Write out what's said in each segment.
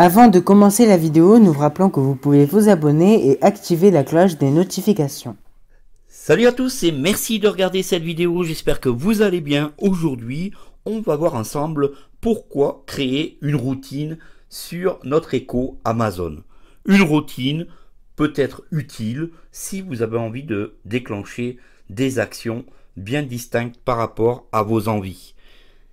Avant de commencer la vidéo, nous vous rappelons que vous pouvez vous abonner et activer la cloche des notifications. Salut à tous et merci de regarder cette vidéo, j'espère que vous allez bien. Aujourd'hui, on va voir ensemble pourquoi créer une routine sur notre écho Amazon. Une routine peut être utile si vous avez envie de déclencher des actions bien distinctes par rapport à vos envies.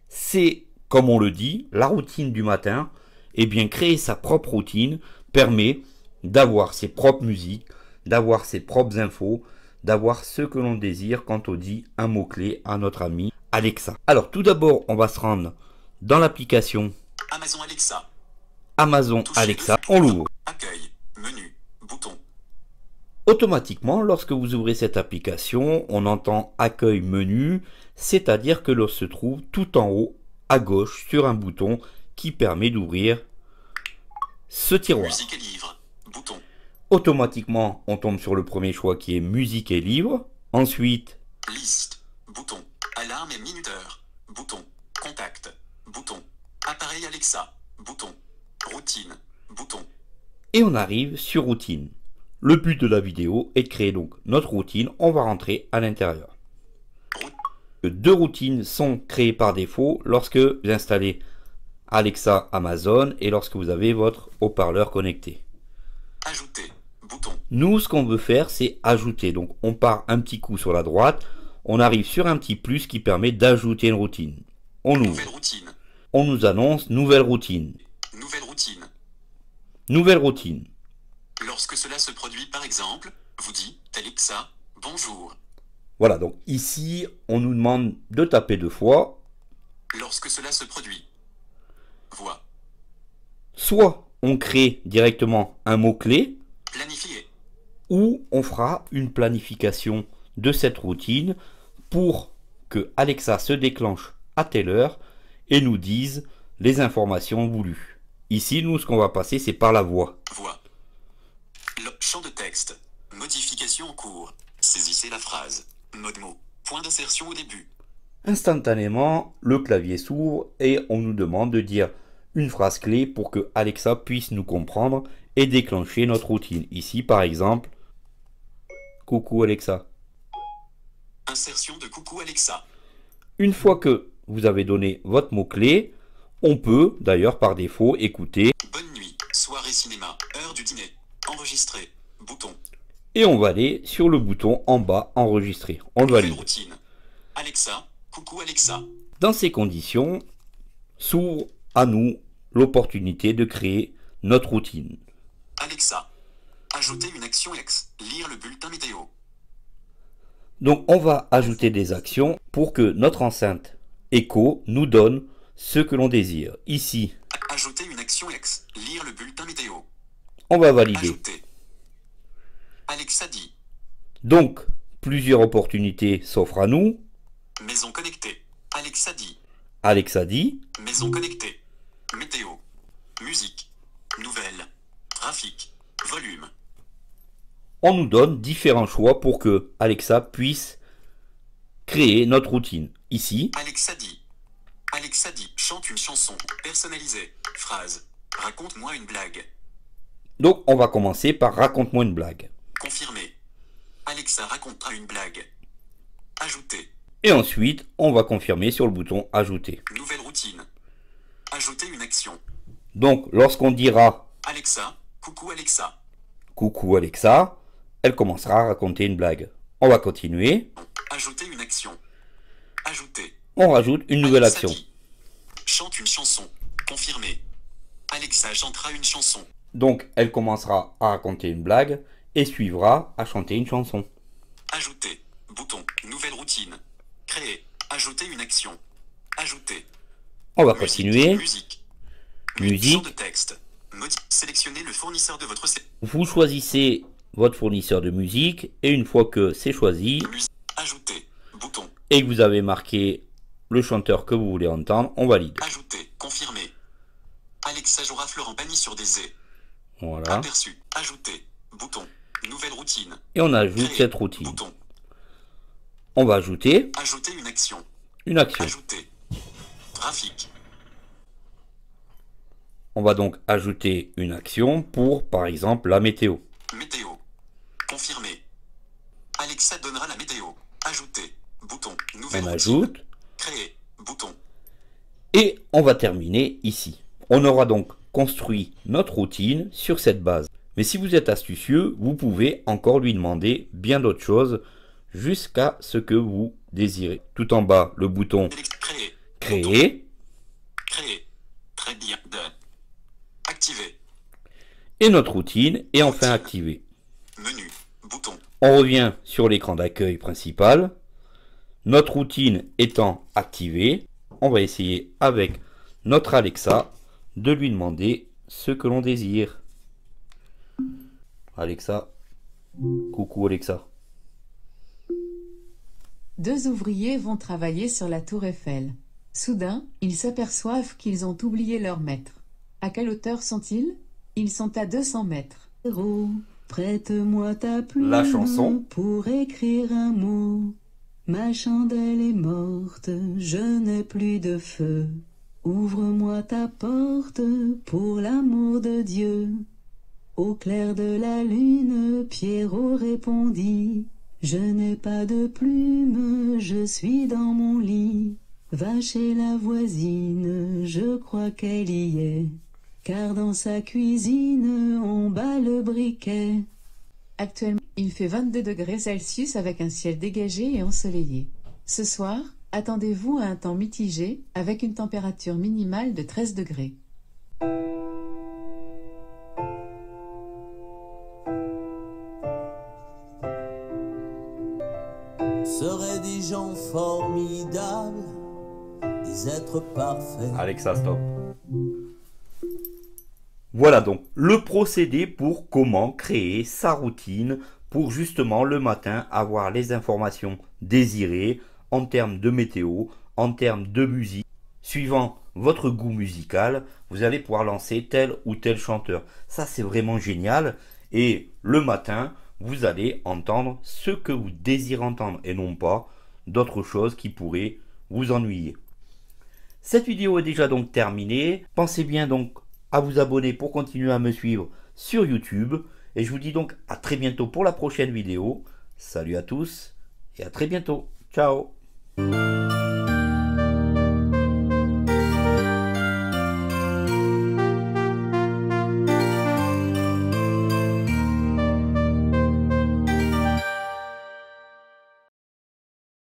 C'est, comme on le dit, la routine du matin, et bien créer sa propre routine permet d'avoir ses propres musiques, d'avoir ses propres infos, d'avoir ce que l'on désire quand on dit un mot-clé à notre ami Alexa. Alors tout d'abord, on va se rendre dans l'application Amazon Alexa. Amazon Alexa, on l'ouvre. Accueil, menu, bouton. Automatiquement, lorsque vous ouvrez cette application, on entend accueil menu, c'est-à-dire que l'on se trouve tout en haut à gauche sur un bouton qui permet d'ouvrir ce tiroir. Automatiquement, on tombe sur le premier choix qui est musique et livre. Ensuite, liste. Bouton. Alarme et minuteur. Bouton. Contact. Bouton. Appareil Alexa. Bouton. Routine. Bouton. Et on arrive sur routine. Le but de la vidéo est de créer donc notre routine. On va rentrer à l'intérieur. Deux routines sont créées par défaut lorsque vous installez Alexa Amazon et lorsque vous avez votre haut-parleur connecté. Ajouter. Bouton. Nous, ce qu'on veut faire, c'est ajouter. Donc, on part un petit coup sur la droite. On arrive sur un petit plus qui permet d'ajouter une routine. On ouvre. On nous annonce nouvelle routine. Nouvelle routine. Nouvelle routine. Lorsque cela se produit, par exemple, vous dit Alexa, bonjour. Voilà, donc ici, on nous demande de taper deux fois. Lorsque cela se produit, Voix. Soit on crée directement un mot-clé. Ou on fera une planification de cette routine pour que Alexa se déclenche à telle heure et nous dise les informations voulues. Ici, nous, ce qu'on va passer, c'est par la voix. Voix. champ de texte. Modification en cours. Saisissez la phrase. mot. Point d'insertion au début. Instantanément, le clavier s'ouvre et on nous demande de dire une phrase clé pour que Alexa puisse nous comprendre et déclencher notre routine. Ici, par exemple, Coucou Alexa. Insertion de Coucou Alexa. Une fois que vous avez donné votre mot-clé, on peut, d'ailleurs par défaut, écouter Bonne nuit, soirée cinéma, heure du dîner, enregistrer, bouton. Et on va aller sur le bouton en bas, enregistrer. On va valide. Routine. Alexa, coucou Alexa. Dans ces conditions, s'ouvre à nous l'opportunité de créer notre routine. Alexa, ajouter une action X, lire le bulletin météo. Donc on va ajouter des actions pour que notre enceinte Echo nous donne ce que l'on désire. Ici, ajouter une action X, lire le bulletin météo. On va valider. Alexa dit. Donc, plusieurs opportunités s'offrent à nous. Maison connectée. Alexa dit. Alexa dit. Maison connectée. Musique. Nouvelle. Trafic. Volume. On nous donne différents choix pour que Alexa puisse créer notre routine. Ici. Alexa dit. Alexa dit. Chante une chanson. Personnalisée. Phrase. Raconte-moi une blague. Donc on va commencer par raconte-moi une blague. Confirmer. Alexa racontera une blague. Ajouter. Et ensuite, on va confirmer sur le bouton ajouter. Nouvelle routine. Ajouter une action. Donc, lorsqu'on dira Alexa, coucou Alexa. Coucou Alexa, elle commencera à raconter une blague. On va continuer. Ajouter une action. Ajouter. On rajoute une nouvelle action. chante une chanson. Confirmé. Alexa chantera une chanson. Donc, elle commencera à raconter une blague et suivra à chanter une chanson. Ajouter. Bouton. Nouvelle routine. Créer. Ajouter une action. Ajouter. On va continuer. Musique musique. Sélectionnez le fournisseur de votre... Vous choisissez votre fournisseur de musique et une fois que c'est choisi, Ajouter. Bouton. et que vous avez marqué le chanteur que vous voulez entendre, on valide. Ajouter. Confirmer. Alexa jouera Florent Pagny sur des Z. Voilà. Aperçu. Ajouter. Bouton. Nouvelle routine. Et on ajoute cette routine. On va ajouter. Ajouter une action. Une action. Ajouter. Graphique. On va donc ajouter une action pour, par exemple, la météo. Météo. Confirmer. Alexa donnera la météo. Ajouter. Bouton. Nouvelle on ajoute. Créer. Bouton. Et on va terminer ici. On aura donc construit notre routine sur cette base. Mais si vous êtes astucieux, vous pouvez encore lui demander bien d'autres choses jusqu'à ce que vous désirez. Tout en bas, le bouton Créer. Créer. Créer. Très bien. Et notre routine est enfin activée. On revient sur l'écran d'accueil principal. Notre routine étant activée, on va essayer avec notre Alexa de lui demander ce que l'on désire. Alexa. Coucou Alexa. Deux ouvriers vont travailler sur la tour Eiffel. Soudain, ils s'aperçoivent qu'ils ont oublié leur maître. À quelle hauteur sont-ils Ils sont à 200 mètres. prête-moi ta plume La chanson. Pour écrire un mot. Ma chandelle est morte, je n'ai plus de feu. Ouvre-moi ta porte pour l'amour de Dieu. Au clair de la lune, Pierrot répondit. Je n'ai pas de plume, je suis dans mon lit. Va chez la voisine, je crois qu'elle y est car dans sa cuisine on bat le briquet. Actuellement, il fait 22 degrés Celsius avec un ciel dégagé et ensoleillé. Ce soir, attendez-vous à un temps mitigé avec une température minimale de 13 degrés. Seraient des gens formidables, des êtres parfaits. Alexa, stop. Voilà donc le procédé pour comment créer sa routine pour justement le matin avoir les informations désirées en termes de météo, en termes de musique. Suivant votre goût musical, vous allez pouvoir lancer tel ou tel chanteur. Ça c'est vraiment génial. Et le matin, vous allez entendre ce que vous désirez entendre et non pas d'autres choses qui pourraient vous ennuyer. Cette vidéo est déjà donc terminée. Pensez bien donc à vous abonner pour continuer à me suivre sur YouTube. Et je vous dis donc à très bientôt pour la prochaine vidéo. Salut à tous et à très bientôt. Ciao